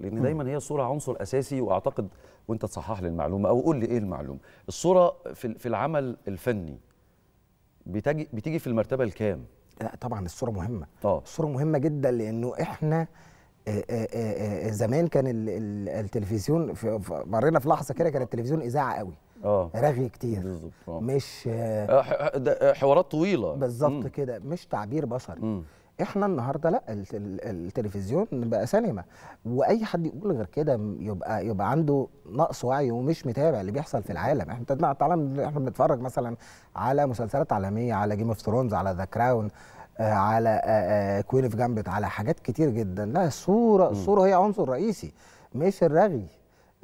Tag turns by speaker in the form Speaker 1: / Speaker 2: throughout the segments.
Speaker 1: لان دايما هي الصوره عنصر اساسي واعتقد وانت تصحح لي المعلومه او قول لي ايه المعلومه الصوره في العمل الفني بتجي بتيجي في المرتبه الكام لا طبعا الصوره مهمه اه الصوره مهمه جدا لانه احنا آه، آه، آه، زمان كان التلفزيون مرينا في لحظه كده كان التلفزيون اذاعه قوي اه رغي كتير بالظبط مش آه حوارات طويله بالظبط كده مش تعبير بشري احنا النهارده لا التلفزيون بقى سينما واي حد يقول غير كده يبقى يبقى عنده نقص وعي ومش متابع اللي بيحصل في العالم احنا تعالى احنا بنتفرج مثلا على مسلسلات عالميه على جيم اوف ثرونز على ذا آه، كراون على كوين اوف جامبت على حاجات كتير جدا لا الصوره الصوره هي عنصر رئيسي مش الرغي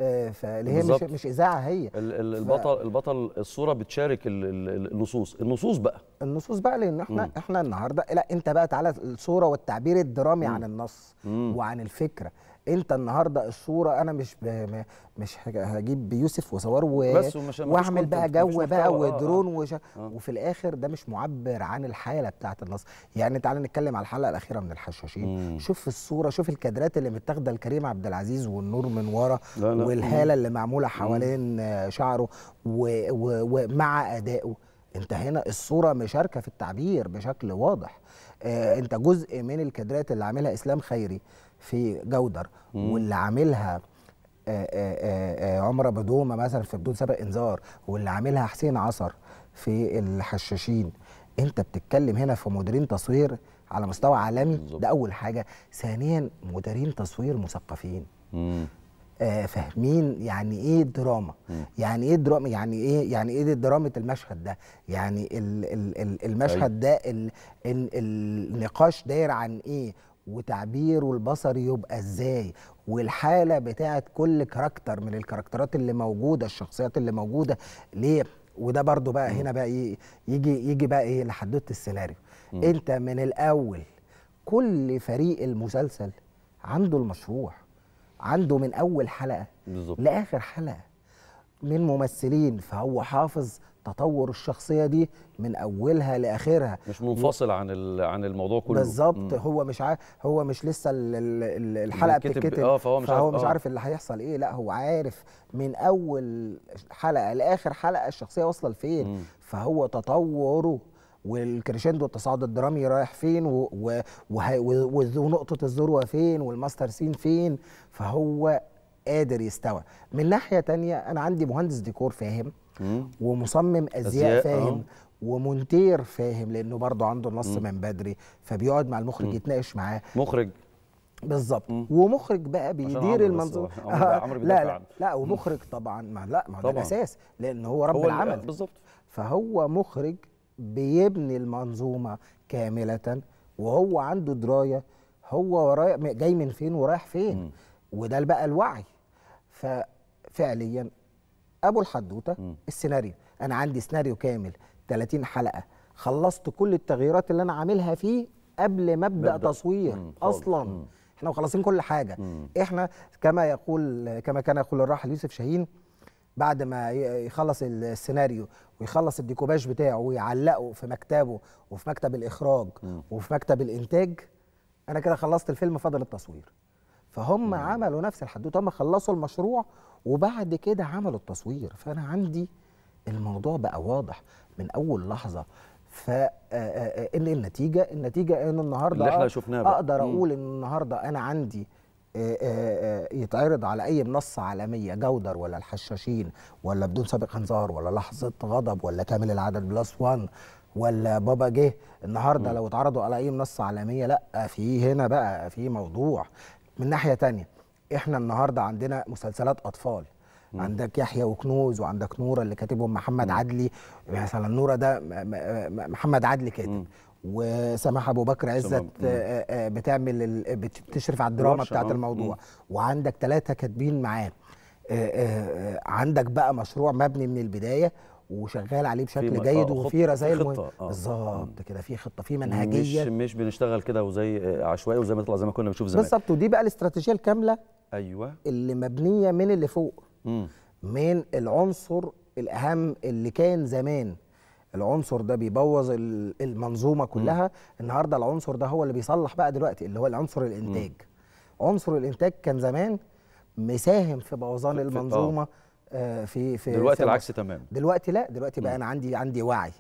Speaker 1: آه، فاللي هي مش مش اذاعه هي البطل ف... البطل الصوره بتشارك النصوص النصوص بقى النصوص بقى لان احنا مم. احنا النهارده لا انت بقى تعالى الصوره والتعبير الدرامي مم. عن النص مم. وعن الفكره انت النهارده الصوره انا مش ب... مش هجيب يوسف وصور و... بس ومش واعمل بقى جو بقى اه، اه. ودرون وش... آه. وفي الاخر ده مش معبر عن الحاله بتاعه النص يعني تعالى نتكلم على الحلقه الاخيره من الحشاشين مم. شوف الصوره شوف الكادرات اللي متاخده لكريم عبد العزيز والنور من ورا والهاله اللي معموله حوالين مم. شعره ومع و... و... ادائه انت هنا الصوره مشاركه في التعبير بشكل واضح آه، انت جزء من الكادرات اللي عاملها اسلام خيري في جودر مم. واللي عاملها آه، آه، عمر بدومه مثلا في بدون سبق انذار واللي عاملها حسين عصر في الحشاشين انت بتتكلم هنا في مديرين تصوير على مستوى عالمي ده اول حاجه ثانيا مديرين تصوير مثقفين آه فاهمين يعني ايه الدراما يعني ايه الدراما يعني ايه يعني ايه دراما المشهد ده يعني الـ الـ المشهد أيوة. ده الـ الـ النقاش داير عن ايه وتعبيره البصري يبقى ازاي والحاله بتاعه كل كاركتر من الكاركترات اللي موجوده الشخصيات اللي موجوده ليه وده برضو بقى هنا بقى يجي يجي بقى ايه لحدوته السيناريو انت من الاول كل فريق المسلسل عنده المشروع عنده من اول حلقه بالزبط. لاخر حلقه من ممثلين فهو حافظ تطور الشخصيه دي من اولها لاخرها مش منفصل عن عن الموضوع كله بالظبط هو مش عارف هو مش لسه الحلقه بتتكتب اه فهو مش فهو عارف, مش آه. عارف اللي هيحصل ايه لا هو عارف من اول حلقه لاخر حلقه الشخصيه واصله لفين فهو تطوره والكريشندو التصاعد الدرامي رايح فين ونقطه الذروه فين والماستر سين فين فهو قادر يستوعب من ناحيه تانية انا عندي مهندس ديكور فاهم ومصمم ازياء فاهم آه. ومونتير فاهم لانه برضه عنده النص من بدري فبيقعد مع المخرج يتناقش معاه مخرج بالظبط ومخرج بقى بيدير المنظور آه لا لا لا ومخرج طبعا ما لا ما هو ده الاساس لان هو رب هو العمل بالظبط فهو مخرج بيبني المنظومه كامله وهو عنده درايه هو ورايح جاي من فين ورايح فين م. وده بقى الوعي ففعليا ابو الحدوته السيناريو انا عندي سيناريو كامل 30 حلقه خلصت كل التغييرات اللي انا عاملها فيه قبل ما ابدا تصوير اصلا مم. احنا مخلصين كل حاجه مم. احنا كما يقول كما كان يقول الراحل يوسف شاهين بعد ما يخلص السيناريو ويخلص الديكوباج بتاعه ويعلقه في مكتبه وفي مكتب الاخراج م. وفي مكتب الانتاج انا كده خلصت الفيلم فاضل التصوير فهم م. عملوا نفس الحدوته هم خلصوا المشروع وبعد كده عملوا التصوير فانا عندي الموضوع بقى واضح من اول لحظه ف النتيجه النتيجه ان النهارده اللي احنا شفناه اقدر اقول ان النهارده انا عندي آه، آه، آه، يتعرض على اي منصه عالميه جودر ولا الحشاشين ولا بدون سابق انذار ولا لحظه غضب ولا كامل العدد بلس 1 ولا بابا جه النهارده لو اتعرضوا على اي منصه عالميه لا في هنا بقى في موضوع من ناحيه تانية احنا النهارده عندنا مسلسلات اطفال عندك يحيى وكنوز وعندك نوره اللي كاتبهم محمد عدلي مثلا نوره ده محمد عدلي كاتب وسماح ابو بكر عزت آه، آه، آه، بتعمل بتشرف على الدراما بتاعه الموضوع وعندك ثلاثه كاتبين معاه عندك بقى مشروع مبني من البدايه وشغال عليه بشكل جيد وفي زي بالظبط كده في خطه في منهجيه مش مش بنشتغل كده وزي عشوائي وزي ما طلع زي ما كنا بنشوف زمان بالظبط ودي بقى الاستراتيجيه الكامله ايوه اللي مبنيه من اللي فوق مم. من العنصر الاهم اللي كان زمان العنصر ده بيبوظ المنظومه كلها م. النهارده العنصر ده هو اللي بيصلح بقى دلوقتي اللي هو العنصر الانتاج م. عنصر الانتاج كان زمان مساهم في بوظان المنظومه آه. آه، في في دلوقتي في العكس تماما دلوقتي لا دلوقتي بقى م. انا عندي عندي وعي